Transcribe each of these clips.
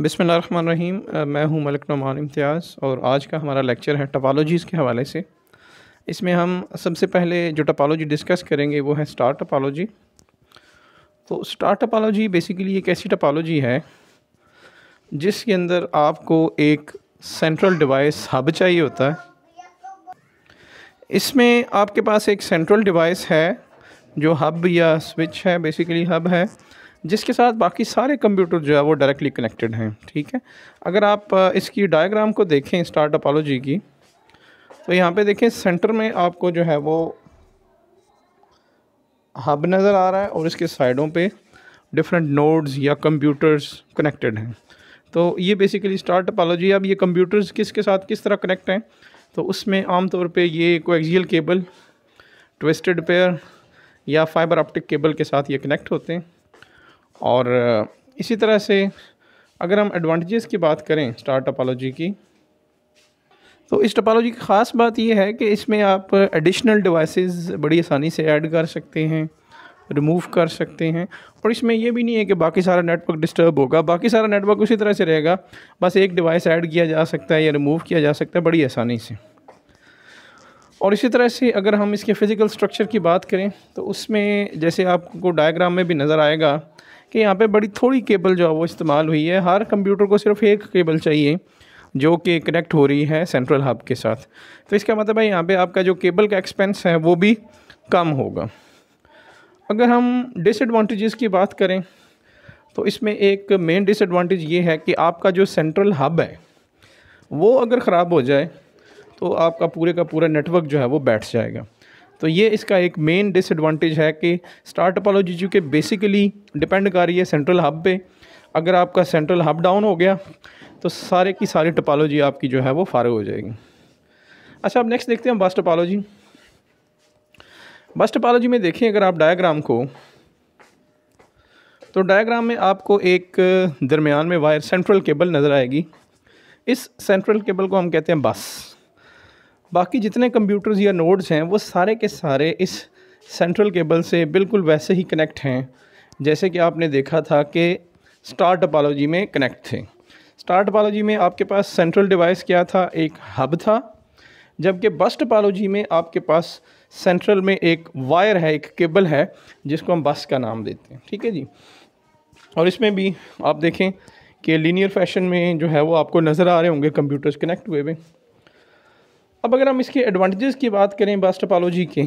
रहीम मैं हूं मलिक नुमान इम्तियाज़ और आज का हमारा लेक्चर है टपालोजीज़ के हवाले से इसमें हम सबसे पहले जो टपालोजी डिस्कस करेंगे वो है स्टार टपालोजी तो स्टार टपालोजी बेसिकली एक ऐसी टपालोजी है जिसके अंदर आपको एक सेंट्रल डिवाइस हब चाहिए होता है इसमें आपके पास एक सेंट्रल डिवाइस है जो हब या स्विच है बेसिकली हब है जिसके साथ बाकी सारे कंप्यूटर जो है वो डायरेक्टली कनेक्टेड हैं ठीक है अगर आप इसकी डायग्राम को देखें स्टार्ट अपोलॉजी की तो यहाँ पे देखें सेंटर में आपको जो है वो हब नज़र आ रहा है और इसके साइडों पे डिफरेंट नोड्स या कंप्यूटर्स कनेक्टेड हैं तो ये बेसिकली स्टार्ट टपालॉजी अब ये कंप्यूटर्स किसके साथ किस तरह कनेक्ट हैं तो उसमें आम तौर पर ये कोएक्सियल केबल ट्विस्टेड पेयर या फाइबर ऑप्टिक केबल के साथ ये कनेक्ट होते हैं और इसी तरह से अगर हम एडवांटेजेस की बात करें स्टार टोपोलॉजी की तो इस टपालोजी की ख़ास बात यह है कि इसमें आप एडिशनल डिवाइसेस बड़ी आसानी से ऐड कर सकते हैं रिमूव कर सकते हैं और इसमें यह भी नहीं है कि बाकी सारा नेटवर्क डिस्टर्ब होगा बाकी सारा नेटवर्क उसी तरह से रहेगा बस एक डिवाइस ऐड किया जा सकता है या रिमूव किया जा सकता है बड़ी आसानी से और इसी तरह से अगर हम इसके फ़िज़िकल स्ट्रक्चर की बात करें तो उसमें जैसे आपको डायग्राम में भी नज़र आएगा कि यहाँ पे बड़ी थोड़ी केबल जो है वो इस्तेमाल हुई है हर कंप्यूटर को सिर्फ एक केबल चाहिए जो कि कनेक्ट हो रही है सेंट्रल हब के साथ तो इसका मतलब है यहाँ पे आपका जो केबल का एक्सपेंस है वो भी कम होगा अगर हम डिसएडवांटेजेस की बात करें तो इसमें एक मेन डिसएडवांटेज ये है कि आपका जो सेंट्रल हब है वो अगर ख़राब हो जाए तो आपका पूरे का पूरा नेटवर्क जो है वो बैठ जाएगा तो ये इसका एक मेन डिसएडवांटेज है कि स्टार टपोलॉजी चूँकि बेसिकली डिपेंड कर रही है सेंट्रल हब पे अगर आपका सेंट्रल हब डाउन हो गया तो सारे की सारी टोपोलॉजी आपकी जो है वो फारग हो जाएगी अच्छा अब नेक्स्ट देखते हैं बस टपोलॉजी बस टपालोजी में देखें अगर आप डायग्राम को तो डायग्राम में आपको एक दरमियान में वायर सेंट्रल केबल नज़र आएगी इस सेंट्रल केबल को हम कहते हैं बस बाकी जितने कंप्यूटर्स या नोड्स हैं वो सारे के सारे इस सेंट्रल केबल से बिल्कुल वैसे ही कनेक्ट हैं जैसे कि आपने देखा था कि स्टार टपालोजी में कनेक्ट थे स्टार टपालोजी में आपके पास सेंट्रल डिवाइस क्या था एक हब था जबकि बस टपालोजी में आपके पास सेंट्रल में एक वायर है एक केबल है जिसको हम बस का नाम देते हैं ठीक है जी और इसमें भी आप देखें कि लीनियर फैशन में जो है वो आपको नज़र आ रहे होंगे कंप्यूटर्स कनेक्ट हुए हुए अब अगर हम इसके एडवांटेजेस की बात करें बास्टोपालोजी के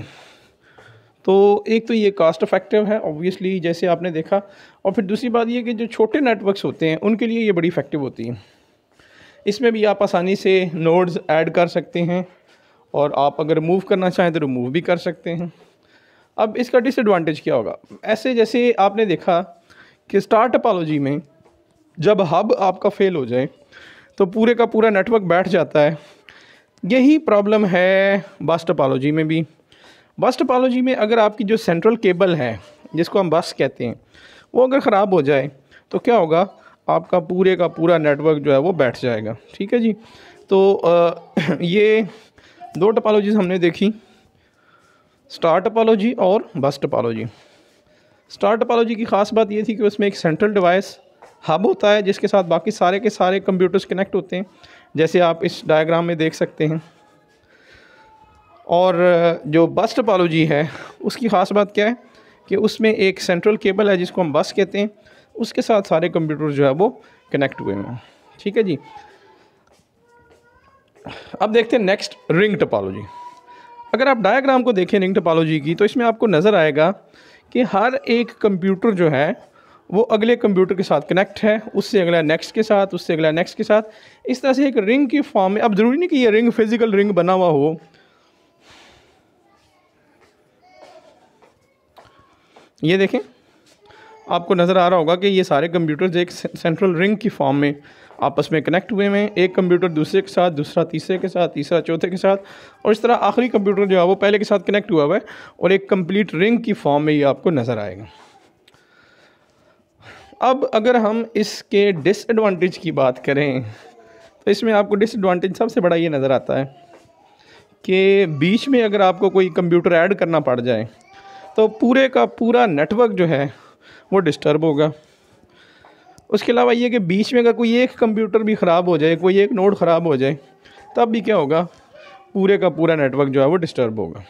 तो एक तो ये कास्ट इफेक्टिव है ऑब्वियसली जैसे आपने देखा और फिर दूसरी बात ये कि जो छोटे नेटवर्क्स होते हैं उनके लिए ये बड़ी इफेक्टिव होती है इसमें भी आप आसानी से नोड्स ऐड कर सकते हैं और आप अगर रिमूव करना चाहें तो रिमूव भी कर सकते हैं अब इसका डिसएडवांटेज क्या होगा ऐसे जैसे आपने देखा कि स्टार्ट टपालोजी में जब हब आपका फेल हो जाए तो पूरे का पूरा नेटवर्क बैठ जाता है यही प्रॉब्लम है बस टोपोलॉजी में भी बस टोपोलॉजी में अगर आपकी जो सेंट्रल केबल है जिसको हम बस कहते हैं वो अगर ख़राब हो जाए तो क्या होगा आपका पूरे का पूरा नेटवर्क जो है वो बैठ जाएगा ठीक है जी तो आ, ये दो टपालोजीज हमने देखी स्टार टपालोजी और बस टपालोजी स्टार टपालोजी की ख़ास बात ये थी कि उसमें एक सेंट्रल डिवाइस हब होता है जिसके साथ बाकी सारे के सारे कंप्यूटर्स कनेक्ट होते हैं जैसे आप इस डायग्राम में देख सकते हैं और जो बस टपालोजी है उसकी ख़ास बात क्या है कि उसमें एक सेंट्रल केबल है जिसको हम बस कहते हैं उसके साथ सारे कंप्यूटर जो है वो कनेक्ट हुए हैं ठीक है जी अब देखते हैं नेक्स्ट रिंग टपालोजी अगर आप डायग्राम को देखें रिंग टपालोजी की तो इसमें आपको नज़र आएगा कि हर एक कंप्यूटर जो है वो अगले कंप्यूटर के साथ कनेक्ट है उससे अगला नेक्स्ट के साथ उससे अगला नेक्स्ट के साथ इस तरह से एक रिंग की फॉर्म में अब ज़रूरी नहीं कि ये रिंग फिज़िकल रिंग बना हुआ हो ये देखें आपको नज़र आ रहा होगा कि ये सारे कंप्यूटर्स एक सेंट्रल रिंग की फॉर्म में आपस में कनेक्ट हुए हैं एक कंप्यूटर दूसरे के साथ दूसरा तीसरे के साथ तीसरा चौथे के साथ और इस तरह आखिरी कंप्यूटर जो है वो पहले के साथ कनेक्ट हुआ हुआ है और एक कंप्लीट रिंग की फॉर्म में ये आपको नज़र आएगा अब अगर हम इसके डिसएडवांटेज की बात करें तो इसमें आपको डिसएडवांटेज सबसे बड़ा ये नज़र आता है कि बीच में अगर आपको कोई कंप्यूटर ऐड करना पड़ जाए तो पूरे का पूरा नेटवर्क जो है वो डिस्टर्ब होगा उसके अलावा ये कि बीच में अगर कोई एक कंप्यूटर भी ख़राब हो जाए कोई एक नोड ख़राब हो जाए तब भी क्या होगा पूरे का पूरा नेटवर्क जो है वो डिस्टर्ब होगा